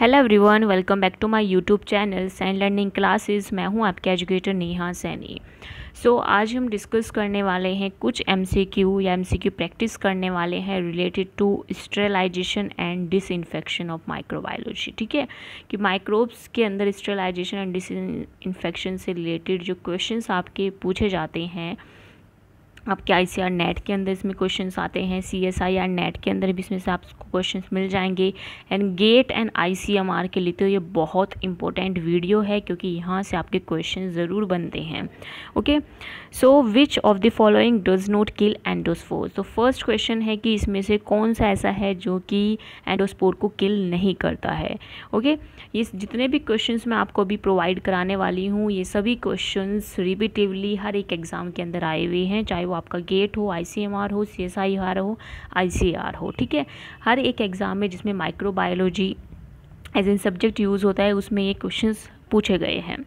Hello everyone welcome back to my YouTube channel सैन learning classes मैं हूं आपके educator Neha Saini so so, आज हम डिस्कस करने वाले हैं कुछ एमसीक्यू या एमसीक्यू प्रैक्टिस करने वाले हैं related to sterilization and disinfection of microbiology ठीक है कि माइक्रोब्स के अंदर स्टेलाइजेशन एंड डिसइंफेक्शन से रिलेटेड जो क्वेश्चन आपके पूछे जाते हैं आपके आई सी आर नेट के अंदर इसमें क्वेश्चंस आते हैं C S I R NET के अंदर भी इसमें से आपको क्वेश्चंस मिल जाएंगे and GATE and I C M R के लिए तो ये बहुत इंपॉर्टेंट वीडियो है क्योंकि यहाँ से आपके क्वेश्चन ज़रूर बनते हैं okay so which of the following does not kill endospore तो फर्स्ट क्वेश्चन है कि इसमें से कौन सा ऐसा है जो कि एंडोस्पोर को किल नहीं करता है ओके okay? ये जितने भी क्वेश्चन मैं आपको अभी प्रोवाइड कराने वाली हूँ ये सभी क्वेश्चन रिपीटिवली हर एक एग्ज़ाम के अंदर आए हुए हैं चाहे वो आपका गेट हो आईसीएमआर हो सीएसआईआर हो आईसीआर e हो ठीक है हर एक एग्ज़ाम में जिसमें microbiology as an subject use होता है उसमें ये क्वेश्चंस पूछे गए हैं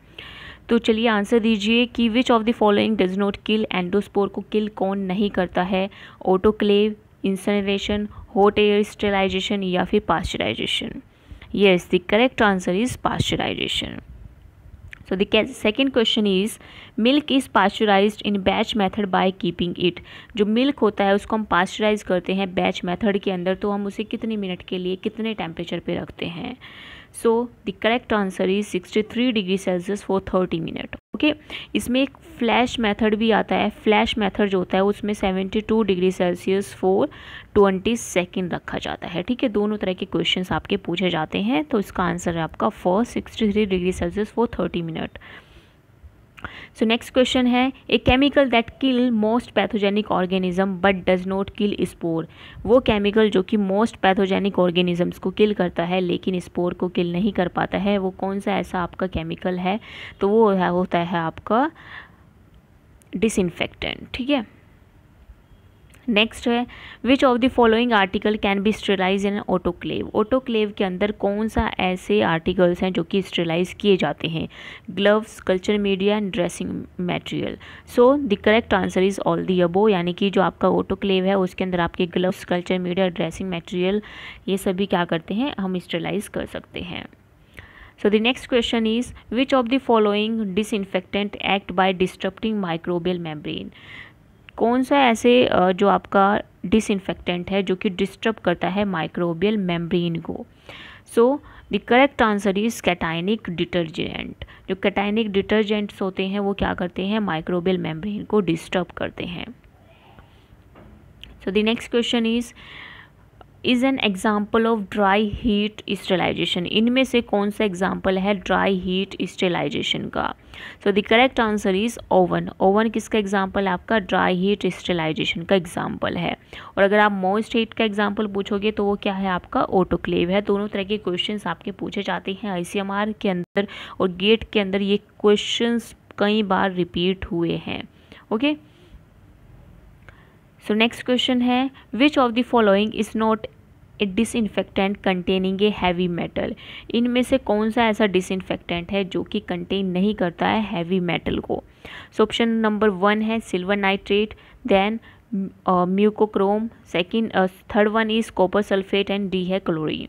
तो चलिए आंसर दीजिए कि which of the following does not kill endospore को किल कौन नहीं करता है autoclave incineration hot air sterilization या फिर pasteurization yes the correct answer is pasteurization so the second question is milk is pasteurized in batch method by keeping it जो milk होता है उसको हम pasteurize करते हैं batch method के अंदर तो हम उसे कितने मिनट के लिए कितने temperature पे रखते हैं so the correct answer is 63 degree celsius for 30 minute okay इसमें एक फ्लैश मेथड भी आता है फ्लैश मेथड जो होता है उसमें seventy two degree Celsius for twenty second रखा जाता है ठीक है दोनों तरह के क्वेश्चन आपके पूछे जाते हैं तो इसका आंसर है आपका for sixty three degree Celsius for thirty minute so next question है a chemical that kill most pathogenic organism but does not kill spore वो केमिकल जो कि मोस्ट पैथोजेनिक ऑर्गेनिजम्स को किल करता है लेकिन स्पोर को किल नहीं कर पाता है वो कौन सा ऐसा आपका केमिकल है तो वो होता है आपका डिसइनफेक्टेंट ठीक है नेक्स्ट है which of the following article can be sterilize in autoclave autoclave के अंदर कौन सा ऐसे आर्टिकल्स हैं जो कि स्टेलाइज किए जाते हैं gloves culture media and dressing material so the correct answer is all the above यानी कि जो आपका ऑटोक्लेव है उसके अंदर आपके gloves culture media dressing material ये सभी क्या करते हैं हम स्टेलाइज कर सकते हैं so the next question is which of the following disinfectant act by disturbing microbial membrane कौन सा ऐसे जो आपका डिसइनफेक्टेंट है जो कि डिस्टर्ब करता है माइक्रोबियल मेम्ब्रेन को so the correct answer is cationic detergent जो कैटाइनिक डिटर्जेंट्स होते हैं वो क्या करते हैं माइक्रोबियल मेम्ब्रेन को डिस्टर्ब करते हैं so the next question is is an example of dry heat sterilization इनमें से कौन सा एग्ज़ाम्पल है ड्राई हीट स्टेलाइजेशन का so the correct answer is oven oven किसका एग्ज़ाम्पल आपका ड्राई हीट स्टेलाइजेशन का एग्ज़ाम्पल है और अगर आप मोस्ट हीट का एग्ज़ाम्पल पूछोगे तो वो क्या है आपका ऑटोक्लेव है दोनों तरह के क्वेश्चन आपके पूछे जाते हैं आई के अंदर और गेट के अंदर ये क्वेश्चन कई बार रिपीट हुए हैं okay okay? So next question है which of the following is not a disinfectant containing a heavy metal इनमें से कौन सा ऐसा डिसइनफेक्टेंट है जो कि कंटेन नहीं करता है हैवी मेटल को सो ऑप्शन नंबर वन है silver nitrate then mercurochrome second third one is copper sulphate and D है क्लोरीन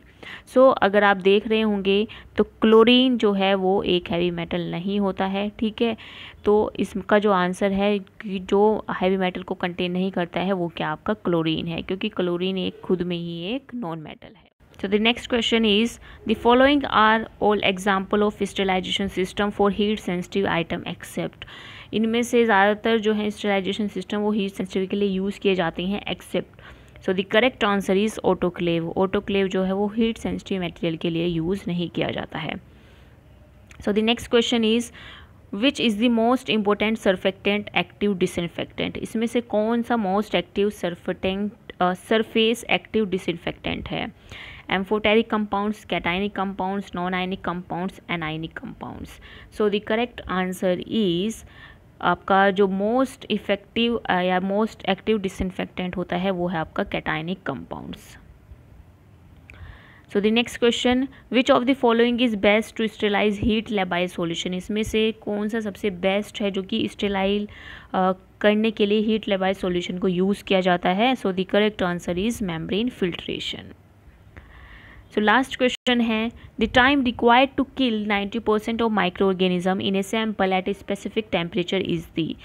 सो so, अगर आप देख रहे होंगे तो क्लोरीन जो है वो एक हैवी मेटल नहीं होता है ठीक है तो इसका जो आंसर है कि जो हैवी मेटल को कंटेन नहीं करता है वो क्या आपका क्लोरीन है क्योंकि क्लोरीन एक खुद में ही एक नॉन मेटल है So the next question is the following are all example of sterilization system for heat sensitive item except इनमें से ज़्यादातर जो है स्टेलाइजेशन सिस्टम वो हीट सेंसिटिव के लिए यूज़ किए जाते हैं except so the correct answer is autoclave autoclave जो है वो हीट सेंसिटिव मटेरियल के लिए यूज़ नहीं किया जाता है so the next question is which is the most important surfactant active disinfectant इसमें से कौन सा most active surfactant surface active disinfectant है amphoteric cationic cationic non ionic ionic compounds ionic compounds so the correct answer is आपका जो most effective uh, या most active disinfectant होता है वो है आपका cationic compounds so the next question which of the following is best to sterilise heat labile solution इसमें से कौन सा सबसे बेस्ट है जो कि स्टेलाइल uh, करने के लिए हीट लेबाइल सोल्यूशन को यूज़ किया जाता है so the correct answer is membrane filtration so last question है the time required to kill 90% percent of micro organism in a sample at a specific temperature is the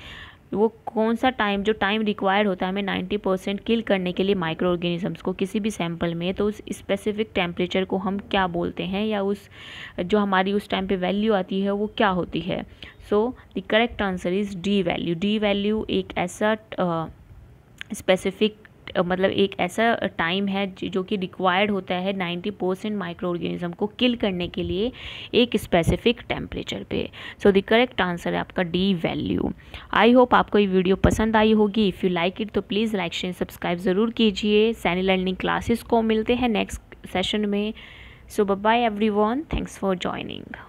वो कौन सा time जो time required होता है हमें 90 percent किल करने के लिए माइक्रो ऑर्गेनिजम्स को किसी भी सैम्पल में तो उस स्पेसिफिक टेम्परेचर को हम क्या बोलते हैं या उस जो हमारी उस टाइम पे वैल्यू आती है वो क्या होती है so the correct answer is D value D value एक ऐसा स्पेसिफिक मतलब एक ऐसा टाइम है जो कि रिक्वायर्ड होता है 90 परसेंट माइक्रो ऑर्गेनिज्म को किल करने के लिए एक स्पेसिफिक टेम्परेचर पे सो द करेक्ट आंसर है आपका डी वैल्यू आई होप आपको ये वीडियो पसंद आई होगी इफ़ यू लाइक इट तो प्लीज़ लाइक शेयर सब्सक्राइब ज़रूर कीजिए सैनी लर्निंग क्लासेस को मिलते हैं नेक्स्ट सेशन में so bye everyone thanks for joining